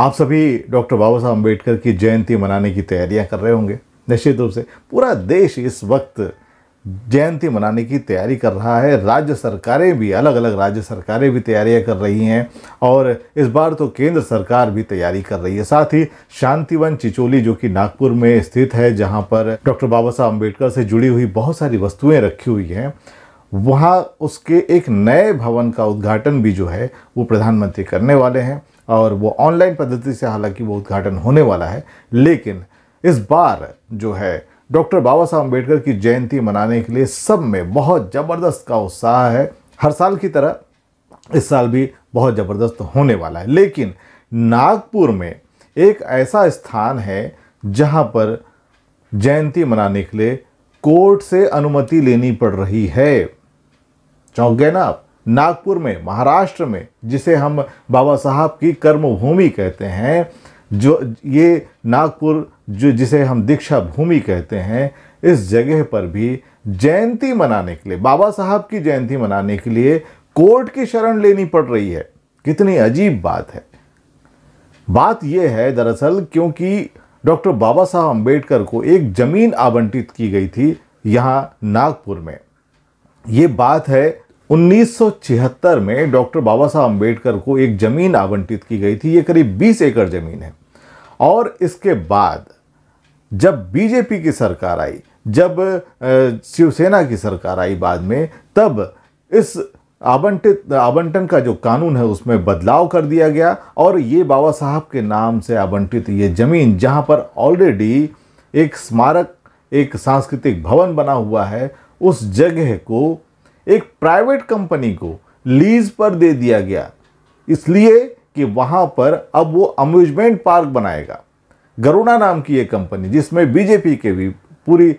आप सभी डॉक्टर बाबा साहब अम्बेडकर की जयंती मनाने की तैयारियां कर रहे होंगे निश्चित रूप से पूरा देश इस वक्त जयंती मनाने की तैयारी कर रहा है राज्य सरकारें भी अलग अलग राज्य सरकारें भी तैयारियां कर रही हैं और इस बार तो केंद्र सरकार भी तैयारी कर रही है साथ ही शांतिवन चिचोली जो कि नागपुर में स्थित है जहां पर डॉक्टर बाबा साहब अम्बेडकर से जुड़ी हुई बहुत सारी वस्तुएं रखी हुई हैं वहाँ उसके एक नए भवन का उद्घाटन भी जो है वो प्रधानमंत्री करने वाले हैं और वो ऑनलाइन पद्धति से हालांकि वो उद्घाटन होने वाला है लेकिन इस बार जो है डॉक्टर बाबा साहब अम्बेडकर की जयंती मनाने के लिए सब में बहुत ज़बरदस्त का उत्साह है हर साल की तरह इस साल भी बहुत ज़बरदस्त होने वाला है लेकिन नागपुर में एक ऐसा स्थान है जहाँ पर जयंती मनाने के लिए कोर्ट से अनुमति लेनी पड़ रही है चौंक गए ना आप नागपुर में महाराष्ट्र में जिसे हम बाबा साहब की कर्मभूमि कहते हैं जो ये नागपुर जो जिसे हम दीक्षा भूमि कहते हैं इस जगह पर भी जयंती मनाने के लिए बाबा साहब की जयंती मनाने के लिए कोर्ट की शरण लेनी पड़ रही है कितनी अजीब बात है बात यह है दरअसल क्योंकि डॉक्टर बाबा साहब अंबेडकर को एक ज़मीन आवंटित की गई थी यहाँ नागपुर में ये बात है 1976 में डॉक्टर बाबा साहब अम्बेडकर को एक ज़मीन आवंटित की गई थी ये करीब 20 एकड़ ज़मीन है और इसके बाद जब बीजेपी की सरकार आई जब शिवसेना की सरकार आई बाद में तब इस आवंटित आवंटन का जो कानून है उसमें बदलाव कर दिया गया और ये बाबा साहब के नाम से आवंटित ये ज़मीन जहाँ पर ऑलरेडी एक स्मारक एक सांस्कृतिक भवन बना हुआ है उस जगह को एक प्राइवेट कंपनी को लीज पर दे दिया गया इसलिए कि वहाँ पर अब वो अम्यूजमेंट पार्क बनाएगा गरुणा नाम की एक कंपनी जिसमें बीजेपी के भी पूरी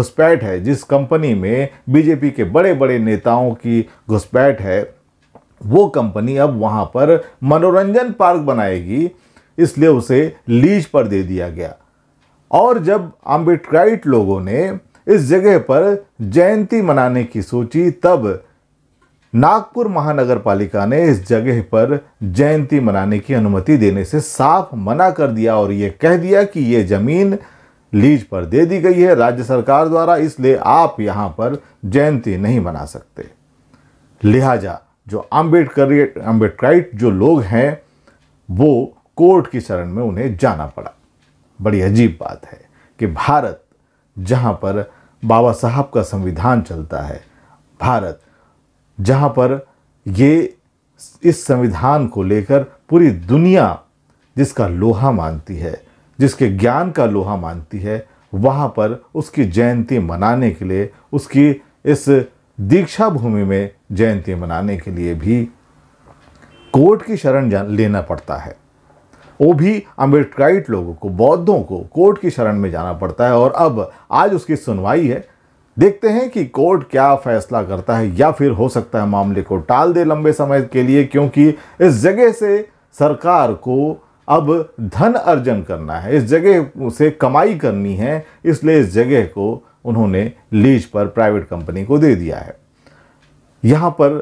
घुसपैठ है जिस कंपनी में बीजेपी के बड़े बड़े नेताओं की घुसपैठ है वो कंपनी अब वहाँ पर मनोरंजन पार्क बनाएगी इसलिए उसे लीज पर दे दिया गया और जब आम्बेडकराइट लोगों ने इस जगह पर जयंती मनाने की सोची तब नागपुर महानगर पालिका ने इस जगह पर जयंती मनाने की अनुमति देने से साफ मना कर दिया और ये कह दिया कि ये ज़मीन लीज पर दे दी गई है राज्य सरकार द्वारा इसलिए आप यहाँ पर जयंती नहीं मना सकते लिहाजा जो अम्बेडकर अम्बेडकराइट जो लोग हैं वो कोर्ट की शरण में उन्हें जाना पड़ा बड़ी अजीब बात है कि भारत जहाँ पर बाबा साहब का संविधान चलता है भारत जहाँ पर ये इस संविधान को लेकर पूरी दुनिया जिसका लोहा मानती है जिसके ज्ञान का लोहा मानती है वहाँ पर उसकी जयंती मनाने के लिए उसकी इस दीक्षा भूमि में जयंती मनाने के लिए भी कोर्ट की शरण लेना पड़ता है वो भी अम्बेडकराइट लोगों को बौद्धों को कोर्ट की शरण में जाना पड़ता है और अब आज उसकी सुनवाई है देखते हैं कि कोर्ट क्या फैसला करता है या फिर हो सकता है मामले को टाल दे लंबे समय के लिए क्योंकि इस जगह से सरकार को अब धन अर्जन करना है इस जगह से कमाई करनी है इसलिए इस जगह को उन्होंने लीज पर प्राइवेट कंपनी को दे दिया है यहाँ पर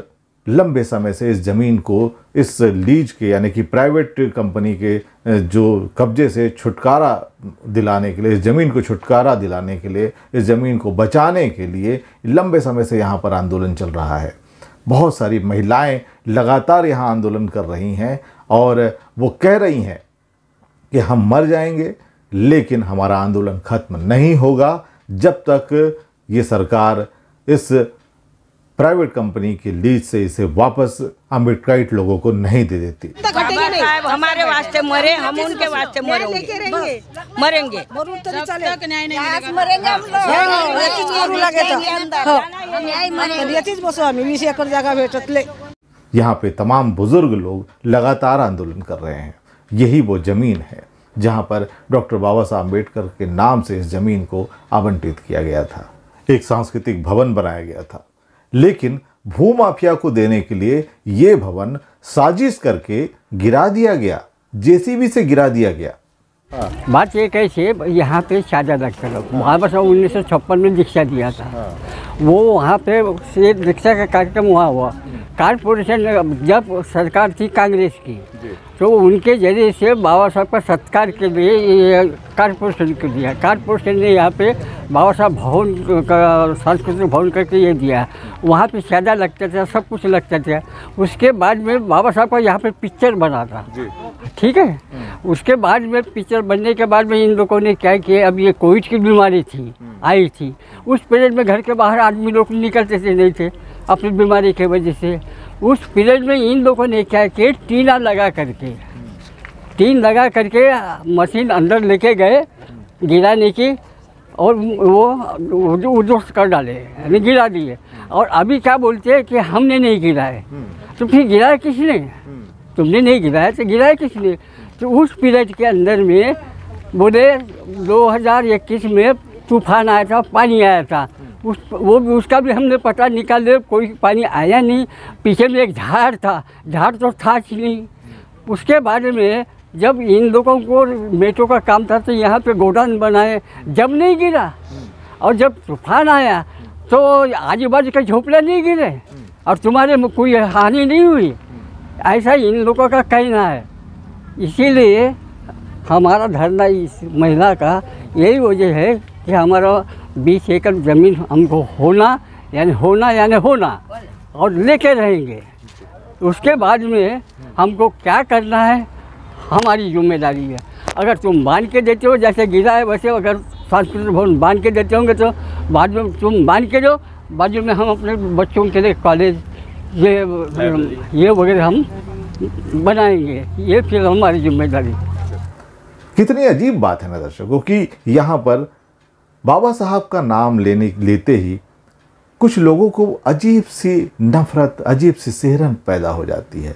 लंबे समय से इस ज़मीन को इस लीज के यानी कि प्राइवेट कंपनी के जो कब्जे से छुटकारा दिलाने के लिए इस ज़मीन को छुटकारा दिलाने के लिए इस ज़मीन को बचाने के लिए लंबे समय से यहाँ पर आंदोलन चल रहा है बहुत सारी महिलाएं लगातार यहाँ आंदोलन कर रही हैं और वो कह रही हैं कि हम मर जाएंगे लेकिन हमारा आंदोलन ख़त्म नहीं होगा जब तक ये सरकार इस प्राइवेट कंपनी की लीज से इसे वापस अम्बेडकराइट लोगों को नहीं दे देती तो हमारे वास्ते मरे हम उनके वास्ते मरेंगे तो मरेंगे मरेंगे हाँ, हाँ, हाँ, तो। यहाँ पे तमाम बुजुर्ग लोग लगातार आंदोलन कर रहे हैं यही वो जमीन है जहाँ पर डॉक्टर बाबा साहब अम्बेडकर के नाम से इस जमीन को आवंटित किया गया था एक सांस्कृतिक भवन बनाया गया था लेकिन भूमाफिया को देने के लिए ये भवन साजिश करके गिरा दिया गया जेसीबी से गिरा दिया गया बात ये कैसे यहाँ पे शाजा डॉक्टर वहाँ पर उन्नीस सौ छप्पन में दीक्षा दिया था हाँ। वो वहाँ पे दीक्षा का कार्यक्रम वहाँ हुआ कारपोरेशन जब सरकार थी कांग्रेस की तो उनके जरिए से बाबा साहब का सत्कार के लिए कारपोरेशन को दिया कारपोरेशन ने यहाँ पे बाबा साहब भवन का सांस्कृतिक भवन करके ये दिया वहाँ पे शादा लगता था सब कुछ लगता था उसके बाद में बाबा साहब का यहाँ पे पिक्चर बना था ठीक है हाँ। उसके बाद में पिक्चर बनने के बाद में इन लोगों ने क्या किया अब ये कोविड की बीमारी थी हम्म। आई थी उस पीरियड में घर के बाहर आदमी लोग निकलते थे नहीं थे अपनी बीमारी के वजह से उस पीरियड में इन लोगों ने क्या किया टीना लगा करके टीन लगा करके मशीन अंदर लेके गए गिराने की और वो उदोस्त कर डाले यानी गिरा दिए और अभी क्या बोलते हैं कि हमने नहीं गिराए हम्म। तो फिर गिराया किसने हम्म। तुमने नहीं गिराया तो गिराया किसने तो उस पीरियड के अंदर में बोले 2021 में तूफान आया था पानी आया था उस वो भी उसका भी हमने पता निकाले कोई पानी आया नहीं पीछे में एक झाड़ था झाड़ तो था कि नहीं उसके बारे में जब इन लोगों को मेटो का काम था तो यहाँ पे गोडाउन बनाए जब नहीं गिरा और जब तूफान आया तो आजू बाजू के झोपड़े नहीं गिरे और तुम्हारे कोई हानि नहीं हुई ऐसा इन लोगों का कहना है इसीलिए हमारा धरना इस महिला का यही वजह है कि हमारा बीस एकड़ ज़मीन हमको होना यानी होना यानी होना और लेके रहेंगे उसके बाद में हमको क्या करना है हमारी जिम्मेदारी है अगर तुम बांध के देते हो जैसे गिरा है वैसे अगर सांस्कृतिक भवन बांध के देते होंगे तो बाद में तुम बांध के दो बाद में हम अपने बच्चों के लिए कॉलेज ये ये वगैरह हम बनाएंगे ये फिर हमारी जिम्मेदारी कितनी अजीब बात है ना दर्शकों कि यहाँ पर बाबा साहब का नाम लेने लेते ही कुछ लोगों को अजीब सी नफरत अजीब सी सेहरन पैदा हो जाती है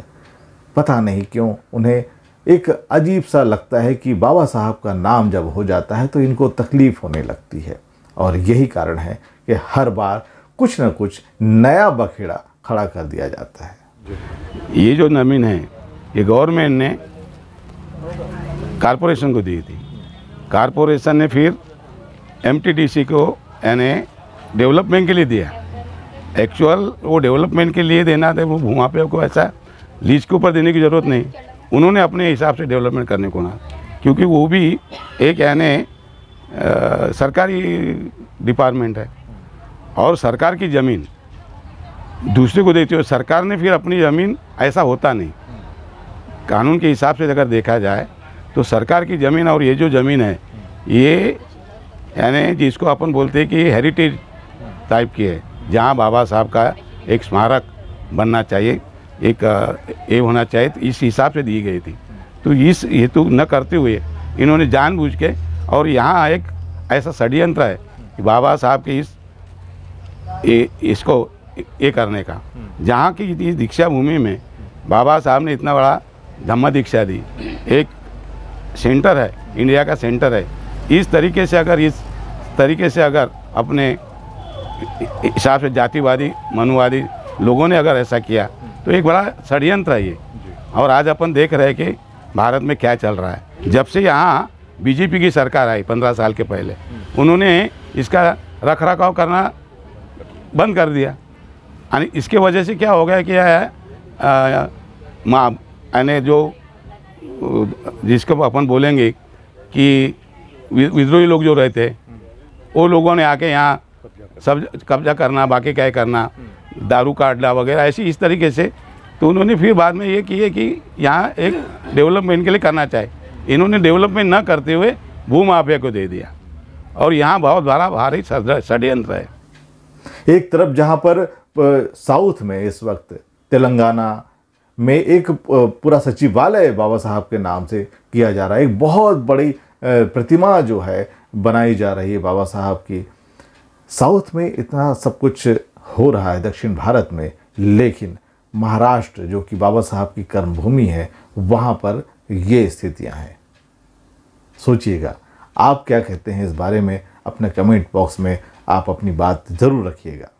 पता नहीं क्यों उन्हें एक अजीब सा लगता है कि बाबा साहब का नाम जब हो जाता है तो इनको तकलीफ़ होने लगती है और यही कारण है कि हर बार कुछ न कुछ नया बखेड़ा खड़ा कर दिया जाता है ये जो नमीन है ये गवर्नमेंट ने कॉरपोरेशन को दी थी कारपोरेशन ने फिर एमटीडीसी को यानी डेवलपमेंट के लिए दिया एक्चुअल वो डेवलपमेंट के लिए देना था वो वहाँ पे को ऐसा लीज के ऊपर देने की ज़रूरत नहीं उन्होंने अपने हिसाब से डेवलपमेंट करने को ना क्योंकि वो भी एक यानी सरकारी डिपार्टमेंट है और सरकार की ज़मीन दूसरे को देती हो सरकार ने फिर अपनी ज़मीन ऐसा होता नहीं कानून के हिसाब से अगर देखा जाए तो सरकार की ज़मीन और ये जो ज़मीन है ये यानी जिसको अपन बोलते हैं कि हेरिटेज टाइप की है जहाँ बाबा साहब का एक स्मारक बनना चाहिए एक ये होना चाहिए तो इस हिसाब से दी गई थी तो इस हेतु न करते हुए इन्होंने जानबूझ के और यहाँ एक ऐसा षड्यंत्र है कि बाबा साहब के इस ए, इसको ये करने का जहाँ की इस दीक्षा भूमि में बाबा साहब ने इतना बड़ा धम्म दीक्षा दी एक सेंटर है इंडिया का सेंटर है इस तरीके से अगर इस तरीके से अगर अपने हिसाब से जातिवादी मनुवादी लोगों ने अगर ऐसा किया तो एक बड़ा षडयंत्र है ये और आज अपन देख रहे हैं कि भारत में क्या चल रहा है जब से यहाँ बीजेपी की सरकार आई पंद्रह साल के पहले हम्म। उन्होंने इसका रख रखाव करना बंद कर दिया यानी इसके वजह से क्या हो गया क्या है माँ यानी जो जिसको अपन बोलेंगे कि विद्रोही लोग जो रहते वो लोगों ने आके यहाँ सब कब्जा करना बाकी क्या करना दारू काटना वगैरह ऐसी इस तरीके से तो उन्होंने फिर बाद में ये किए कि यहाँ एक डेवलपमेंट के लिए करना चाहिए इन्होंने डेवलपमेंट ना करते हुए भू माफिया को दे दिया और यहाँ बहुत बड़ा भारी षड्यंत्र है एक तरफ जहाँ पर साउथ में इस वक्त तेलंगाना में एक पूरा सचिवालय बाबा साहब के नाम से किया जा रहा है एक बहुत बड़ी प्रतिमा जो है बनाई जा रही है बाबा साहब की साउथ में इतना सब कुछ हो रहा है दक्षिण भारत में लेकिन महाराष्ट्र जो कि बाबा साहब की कर्मभूमि है वहाँ पर ये स्थितियाँ हैं सोचिएगा आप क्या कहते हैं इस बारे में अपने कमेंट बॉक्स में आप अपनी बात ज़रूर रखिएगा